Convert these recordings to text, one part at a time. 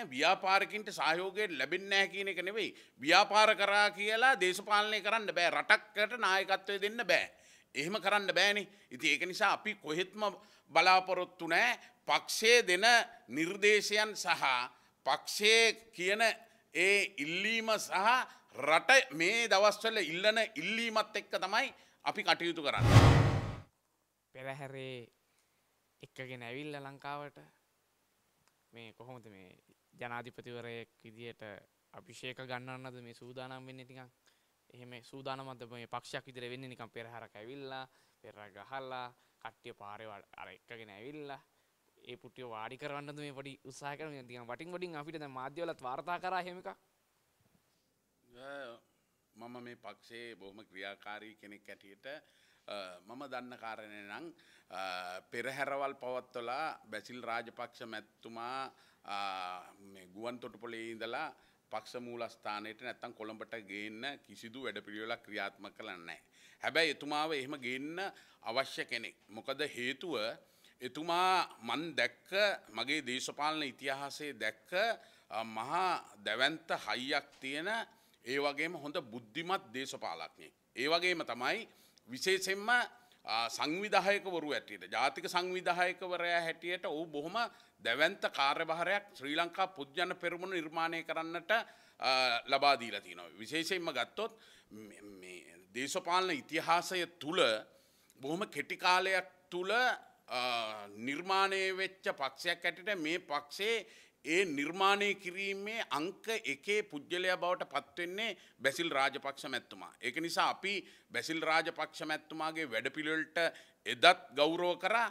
නෑ ව්‍යාපාරකින්ට සහයෝගයට ලැබෙන්නේ නැහැ කියන එක නෙවෙයි. ව්‍යාපාර කරා කියලා දේශපාලනය කරන්න බෑ. රටක්කට නායකත්වය දෙන්න බෑ. එහෙම කරන්න බෑනේ. ඉතින් ඒක නිසා අපි කොහෙත්ම බලාපොරොත්තු නෑ පක්ෂයේ දෙන නිර්දේශයන් සහ පක්ෂයේ කියන ඒ ඉල්ලීම සහ රට මේ දවස්වල ඉල්ලන ඉල්ලීමත් එක්ක තමයි අපි කටයුතු කරන්නේ. පෙරහැරේ එක්කගෙන ඇවිල්ල ලංකාවට මේ කොහොමද මේ ජනාධිපතිවරයෙක් විදියට අභිෂේක ගන්නන්නද මේ සූදානම් වෙන්නේ නිකන් එහෙම සූදානමත්ද මේ පක්ෂයක් විදියට වෙන්නේ නිකන් පෙරහැරක් ඇවිල්ලා පෙරහැර ගහලා කට්ටිය පාරේ අර එක්කගෙන ඇවිල්ලා ඒ පුටිය වාඩි කරවන්නද මේ පොඩි උත්සාහ කරන නිකන් වටින් වටින් අපිට දැන් මාධ්‍යවලත් වාර්තා කරා එහෙම එකක් මම මේ පක්ෂයේ බොහොම ක්‍රියාකාරී කෙනෙක් ඇටියට මම දන්න කාරණය නම් පෙරහැරවල් පවත්වලා බැසිල් රාජපක්ෂ මැත්තුමා ගුවන් තොටුපොලේ ඉඳලා පක්ෂ මූලස්ථානයට නැත්තම් කොළඹට ගේන්න කිසිදු වැඩපිළිවෙලක් ක්‍රියාත්මක කළේ නැහැ. හැබැයි එතුමාව එහෙම ගේන්න අවශ්‍ය කෙනෙක්. මොකද හේතුව එතුමා මන් දැක්ක මගේ දේශපාලන ඉතිහාසයේ දැක්ක මහා දැවැන්ත හයියක් තියෙන ඒ වගේම හොඳ බුද්ධිමත් දේශපාලකයෙක්. ඒ වගේම තමයි විශේෂෙන්ම සංවිධායකවරු ඇටියට ජාතික සංවිධායකවරයා හැටියට ඔහු බොහොම දැවන්ත කාර්යභාරයක් ශ්‍රී ලංකා පුද්ජන පෙරමුණ නිර්මාණය කරන්නට ලබා දීලා තිනවා. විශේෂයෙන්ම ගත්තොත් දේශපාලන ඉතිහාසය තුළ බොහොම කෙටි කාලයක් තුළ නිර්මාණය වෙච්ච පක්ෂයක් ඇටට මේ පක්ෂේ ඒ නිර්මාණය කිරීමේ අංක එකේ පුද්ගලයා බවට පත්වෙන්නේ බැසිල් රාජපක්ෂ මැත්තුමා. ඒක නිසා අපි බැසිල් රාජපක්ෂ මැත්තුමාගේ වැඩපිළිවෙලට එදත් ගෞරව කරා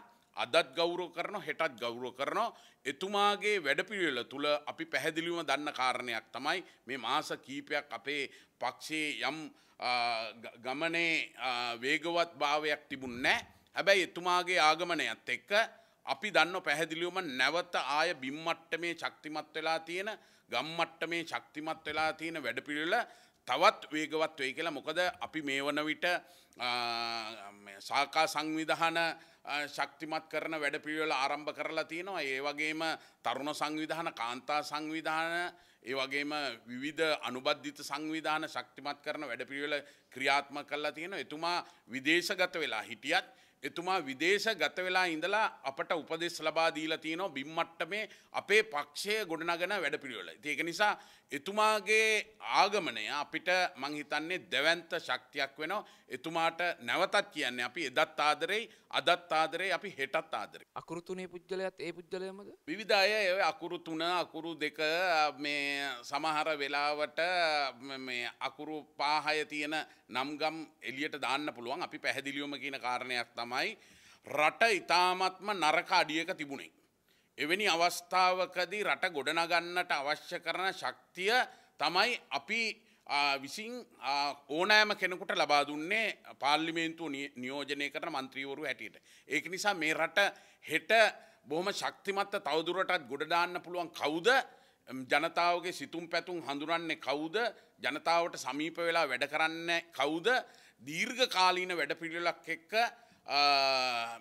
අදත් ගෞරව කරන හෙටත් ගෞරව කරනවා. එතුමාගේ වැඩපිළිවෙල තුළ අපි පැහැදිලිවම දන්න කාරණයක් තමයි මේ මාස කීපයක් අපේ පක්ෂයේ යම් ගමනේ වේගවත් භාවයක් තිබුණ නෑ. හැබැයි එතුමාගේ ආගමනයත් එක්ක අපි දන්න පැහැදිලිවම නැවත ආය බිම්මට්ටමේ ශක්තිමත් වෙලා තියෙන ගම්මට්ටමේ ශක්තිමත් වෙලා තියෙන වැඩපිළිවෙල තවත් වේගවත් වෙයි කියලා මොකද අපි මේ වන විට සාකා සංවිධාන ශක්තිමත් කරන වැඩපිළිවෙල ආරම්භ කරලා තියෙනවා ඒ වගේම තරුණ සංවිධාන කාන්තා සංවිධාන ඒ වගේම විවිධ අනුබද්ධිත සංවිධාන ශක්තිමත් කරන වැඩපිළිවෙල ක්‍රියාත්මක කරලා තියෙනවා එතුමා විදේශගත වෙලා හිටියත් එතුමා විදේශ ගත වෙලා ඉඳලා අපට උපදෙස් ලබා දීලා තියෙනවා බිම් මට්ටමේ අපේ පක්ෂය ගොඩනගන වැඩපිළිවෙල. ඒක නිසා එතුමාගේ ආගමනය අපිට මං හිතන්නේ දැවැන්ත ශක්තියක් වෙනවා. එතුමාට නැවතත් කියන්නේ අපි එදත් ආදරෙයි අදත් ආදරෙයි අපි හෙටත් ආදරෙයි. අකුරු තුනේ පුජ්‍යලයත් ඒ පුජ්‍යලයමද? විවිධ අය ඔය අකුරු තුන අකුරු දෙක මේ සමහර වෙලාවට මේ අකුරු 5 තියෙන නම් ගම් එළියට දාන්න පුළුවන්. අපි පැහැදිලිවම කියන කාරණයක් තමයි තමයි රට ඉතාමත්ම නරක අඩියක තිබුණේ. එවැනි අවස්ථාවකදී රට ගොඩනගන්නට අවශ්‍ය කරන ශක්තිය තමයි අපි විසින් ඕනෑම කෙනෙකුට ලබා දුන්නේ පාර්ලිමේන්තු නියෝජනය කරන මන්ත්‍රීවරු හැටියට. ඒක නිසා මේ රට හෙට බොහොම ශක්තිමත්ත තවදුරටත් ගොඩදාන්න පුළුවන් කවුද ජනතාවගේ සිතුම් පැතුම් හඳුරන්නේ කවුද ජනතාවට සමීප වෙලා වැඩ කරන්න කවුද දීර්ඝ කාලීන වැඩපිළිවෙලක් එක්ක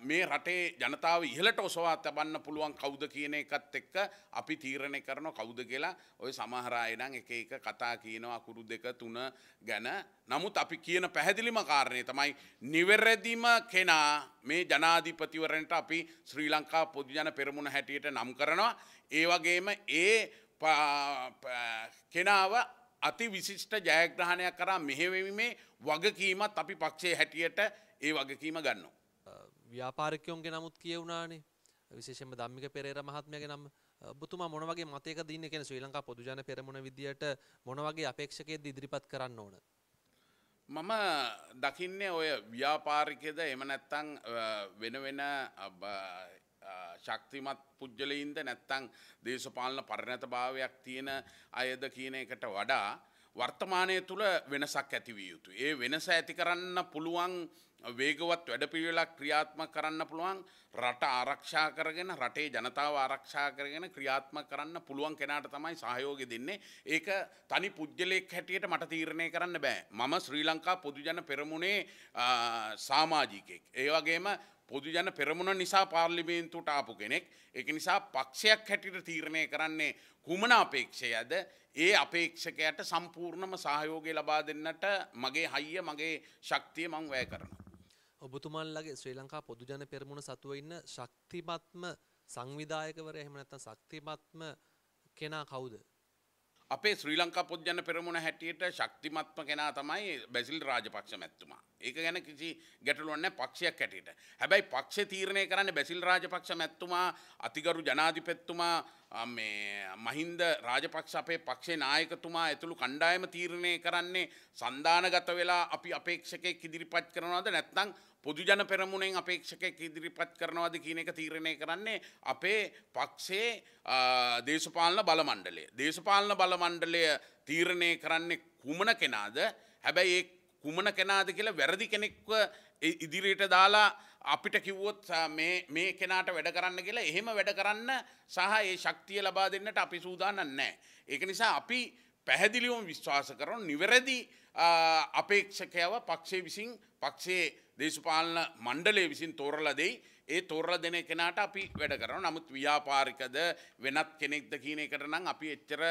මේ රටේ ජනතාව ඉහලට ඔසවා තබන්න පුළුවන් කෞුද කියන එකත් එක්ක අපි තීරණය කරන කෞුද කියලා ඔය සමහරායනං එක එක කතා කියනවා අකුරු දෙක තුන ගැන නමුත් අපි කියන පැහැදිලිම කාරණය තමයි නිවැරදිම කෙනා මේ ජනාධිපතිවරණට අපි ශ්‍රී ලංකා පොදුජන පෙරමුණ හැටියට නම් කරනවා ඒවගේම ඒ කෙනාව අති විශිෂ්ට ජයග්‍රහණයක් කරා මෙහෙවීමේ වගකීමත් අපි පක්ෂේ හැටියට ඒ වගකීම ගන්නවා. ව්‍යාපාරිකයොන්ගේ නමුත් කියවුණානේ විශේෂම ධම්මික පෙරේර මහත්මයාගේ නම ඔබතුමා මොන වගේ මතයකද ඉන්නේ කියන ශ්‍රී ලංකා පොදුජන පෙරමුණ විදියට මොන වගේ අපේක්ෂකයෙක්ද ඉදිරිපත් කරන්න ඕන මම දකින්නේ ඔය ව්‍යාපාරිකයද එහෙම නැත්නම් වෙන වෙන ශක්තිමත් පුද්ගලයින්ද නැත්තං දේශපාලන පරිණත භාවයක් තියෙන අයද කියන එකට වඩා වර්තමානය තුළ වෙනසක් ඇතිවිය යුතු. ඒ වෙනස ඇති කරන්න පුළුවන් වේගවත් වැඩපිවෙලක් ක්‍රියාත්ම කරන්න පුළුවන් රට ආරක්ෂා කරගෙන රටේ ජනතාව ආරක්ෂා කරගෙන ක්‍රියාත්ම කරන්න පුළුවන් කෙනාට තමයි සහයෝග දෙන්නේ ඒක තනි පුද්ගලයෙක් හැටියට මට තීරණය කරන්න බෑ මම ශ්‍රී ලංකා පොදුජන පෙරමුණේ සාමාජිකෙක් ඒ වගේම පොදුජන පෙරමුණ නිසා පාර්ලිමේන්තුට ආපු කෙනෙක් එක නිසා පක්ෂයක් හැටිට තීරණය කරන්නේ කුමන අපේක්ෂයද ඒ අපේක්ෂකයට සම්පූර්ණම සහයෝගය ලබා දෙන්නට මගේ හයිය මගේ ශක්තිය මං වැය කරන. ඔබතුමල්ලගේ ශ්‍රී ලංකා පොදුජන පෙරමුණ සතුව ඉන්න ශක්තිමත්ම සංවිධායකවර එහෙමනැත්ත ශක්තිමත්ම කෙනා කවුද. අපේ ශ්‍රී ලංකා පොද්ජන පෙරමුණ හැටියට ශක්තිමත්ම කෙනා තමයි බැසිල් රාජපක්ෂ මැත්තුමා. ඒක ගැන කිසි ගැටලුවන්න පක්ෂයක් ඇටට. හැබැයි පක්ෂ තීරණය කරන්න බැසිල් රාජපක්ෂ මැත්තුමා අතිගරු ජනාධිපැත්තුමා මහින්ද රාජපක්ෂ අපේ පක්ෂේ නායකතුමා ඇතුළු කණ්ඩායම තීරණය කරන්නේ සන්ධානගත වෙලා අපි අපේක්ෂකෙක් ඉදිරිපත් කරනවාද නැත්නම් පොදුජන පෙරමුණෙන් අපේක්ෂකෙක් ඉදිරිපත් කරනවාද කියන එක තීරණය කරන්නේ අපේ පක්ෂේ දේශපාලන බලමණ්ඩලය. දේශපාලන බලමණ්ඩලය තීරණය කරන්නේ කුමන කෙනාද හැබැයි ඒ කුමන කෙනාද කියලා වැරදි කෙනෙක්ව ඉදිරියට දාලා අපිට කිව්වොත් මේ කෙනාට වැඩ කරන්න කියලා එහෙම වැඩ කරන්න සහ ඒ ශක්තිය ලබා දෙන්නට අපි සූදානම් නැහැ. ඒක නිසා අපි පැහැදිලිවම විශ්වාස කරන නිවැරදි අපේක්ෂකයව පක්ෂේ විසින් පක්ෂයේ දේශපාලන මණ්ඩලය විසින් තෝරලා දෙයි. ඒ තෝරලා දෙන කෙනාට අපි වැඩ කරනවා. නමුත් ව්‍යාපාරිකද වෙනත් කෙනෙක්ද කියන එකට නම් අපි එච්චර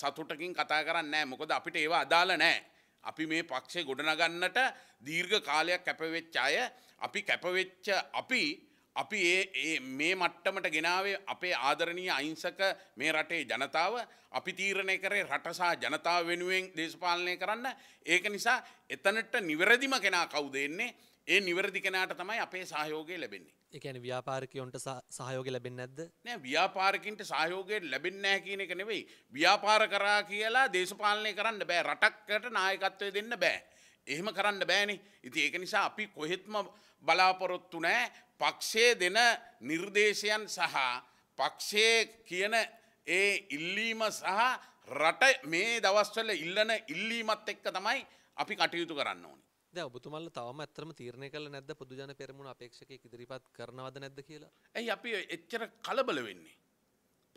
සතුටකින් කතා කරන්නේ නැහැ. මොකද අපිට ඒව අදාළ නැහැ. අපි මේ පක්ෂේ ගොඩනගන්නට දීර්ඝ කාලයක් කැපවෙච්ච අය අපි කැපවෙච්ච අපි අපි ඒ මේ මට්ටමට ගෙනාවේ අපේ ආදරණීය අහිංසක මේ රටේ ජනතාව අපි තීරණය කරේ රටසා ජනතාව වෙනුවෙන් දේශපාලනය කරන්න ඒක නිසා එතනට නිවැරදිම කෙනා කවුද එන්නේ ඒ නිවැරදි කෙනාට තමයි අපේ සහයෝගය ලැබෙන්නේ. ඒ කියන්නේ ව්‍යාපාරිකයන්ට සහයෝගය ලැබෙන්නේ නැද්ද? නෑ ව්‍යාපාරිකින්ට සහයෝගය ලැබෙන්නේ නැහැ කියන එක නෙවෙයි. ව්‍යාපාර කරා කියලා දේශපාලනය කරන්න බෑ. රටකට නායකත්වය දෙන්න බෑ. එහෙම කරන්න බෑනේ. ඉතින් ඒක නිසා අපි කොහෙත්ම බලාපොරොත්තු නෑ පක්ෂයේ දෙන නිර්දේශයන් සහ පක්ෂයේ කියන ඒ ඉල්ලීම සහ රට මේ දවස්වල ඉල්ලන ඉල්ලීමත් එක්ක තමයි අපි කටයුතු කරන්න ඕනේ. දැන් ඔබතුමන්ලා තවම ඇත්තටම තීරණය කළේ නැද්ද පොදු ජන පෙරමුණ අපේක්ෂකයෙක් ඉදිරිපත් කරනවද නැද්ද කියලා? ඇයි අපි එච්චර කලබල වෙන්නේ?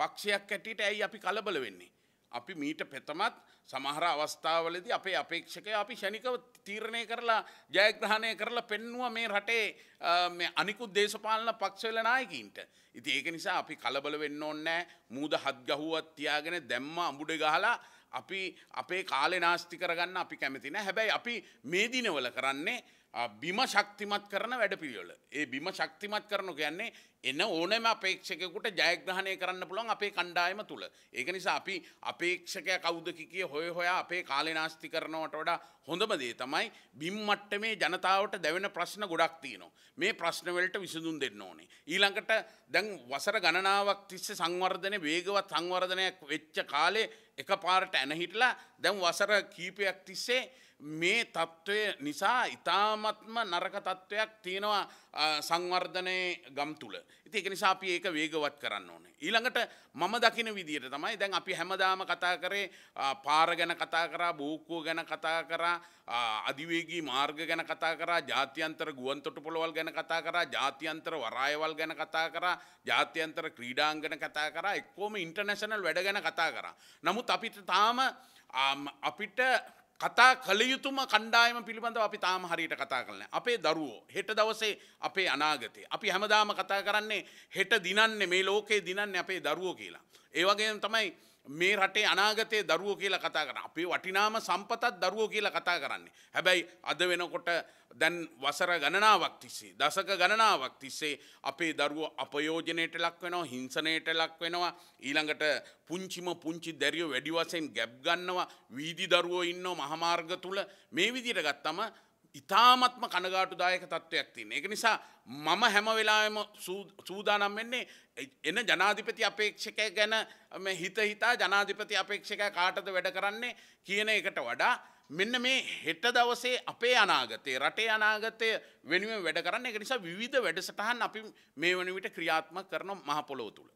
පක්ෂයක් ඇටියට ඇයි අපි කලබල වෙන්නේ? අපි මීට පෙතමත් සමහර අවස්ථාවලදී අපේ අපේක්ෂකය අපි ෂණිකව තීරණය කරලා ජයග්‍රහණය කරලා පෙන්නුව මේ රටේ මේ අනිකුත් දේශපාලන පක්ෂවල නායකයින්ට. ඉතින් ඒක නිසා අපි කලබල වෙන්න ඕනේ නැහැ. මූද හත් ගහුවක් තියාගෙන දැම්ම අඹුඩ ගහලා අපි අපේ කාලෙ නාස්ති කරගන්න අපි කැමතින හැබැයි අපි මේ දිනවල කරන්නේ බිම ශක්තිමත් කරන වැඩපිළිවෙල. ඒ බිම ශක්තිමත් කරනු කියන්නේ එන ඕනෑම අපේක්ෂකයකුට ජයග්‍රහණය කරන්න පුළුවන් අපේ කණ්ඩායම තුළ. ඒක නිසා අපි අපේක්ෂකය කවුද කිය හොය හොයා අපේ කාලේනාස්ති කරනවට වඩා හොඳම දේ තමයි බිම් මට්ටමේ ජනතාවට දැවෙන ප්‍රශ්න ගොඩක් තියෙනවා. මේ ප්‍රශ්නවලට විසඳුම් දෙන්න ඕනේ. ඊළඟට දැන් වසර ගණනාවක් තිස්සේ සංවර්ධනය වේගවත් සංවර්ධනයක් වෙච්ච කාලේ එකපාරට ඇනහිටලා දැන් වසර කීපයක් තිස්සේ මේ තත්ත්වය නිසා ඉතාමත්ම නරක තත්ත්වයක් තියෙනවා සංවර්ධනය ගම් තුළ. ඉති එක නිසා අපි ඒක වේගවත් කරන්න ඕනේ. ඊළඟට මම දකින විදියට තමයි දැන් අපි හැමදාම කතා කරේ පාර ගැන කතා කරා බෝක්කෝ ගැන කතා කරා අධිවේගී මාර්ග ගැන කතා කරා ජාත්‍යන්තර ගුවන්තොට පොළොවල් ගැන කතා කරා ජාත්‍යන්තර වරායවල් ගැන කතා කරා ජාත්‍යන්තර ක්‍රීඩාංගන කතා කරා එක්කෝම ඉන්ටර්නැශනල් වැඩ ගැන කතා කරා. නමුත් අපිට තාම අපිට කතා කළ යුතුම කණ්ඩායම පිළිබඳව අපි තාම හරියට කතා කරන. අපේ දරුවෝ හෙට දවසේ අපේ අනාගතය. අපි හැමදාම කතා කරන්නේ හෙට දිනන්නේ මේ ලෝකයේ දිනන්නේ අපේ දරුවෝ කියලා. ඒ වගේම තමයි මේ රටේ අනාගතයේ දරුවෝ කියලා කතා කරන අපේ වටිනාම සම්පතත් දරුවෝ කියලා කතා කරන්නේ. හැබැයි අද වෙනකොට දැන් වසර ගණනාවක් තිස්සේ දශක ගණනාවක් තිස්සේ අපේ දරුවෝ අපයෝජනයට ලක් වෙනවා හිංසනයට ලක් වෙනවා ඊළඟට පුංචිම පුංචි දැරියෝ වැඩි වශයෙන් ගැබ් ගන්නවා වීදි දරුවෝ ඉන්නව මහමාර්ග තුල මේ විදිහට ගත්තම ඉතාමත්ම කනගාටුදායක තත්ත්වයක් තියෙන. ඒක නිසා මම හැම වෙලාවෙම සූදානම් වෙන්නේ එන ජනාධිපති අපේක්ෂකය ගැන හිත හිතා ජනාධිපති අපේක්ෂකයා කාටද වැඩ කරන්නේ කියන එකට වඩා මෙන්න මේ හෙට දවසේ අපේ අනාගතයේ රටේ අනාගතය වෙනුවෙන් වැඩ කරන්න එක නිසා විවිධ වැඩසටහන් අපි මේ වන විට ක්‍රියාත්මක කරන මහ පොළොව තුළ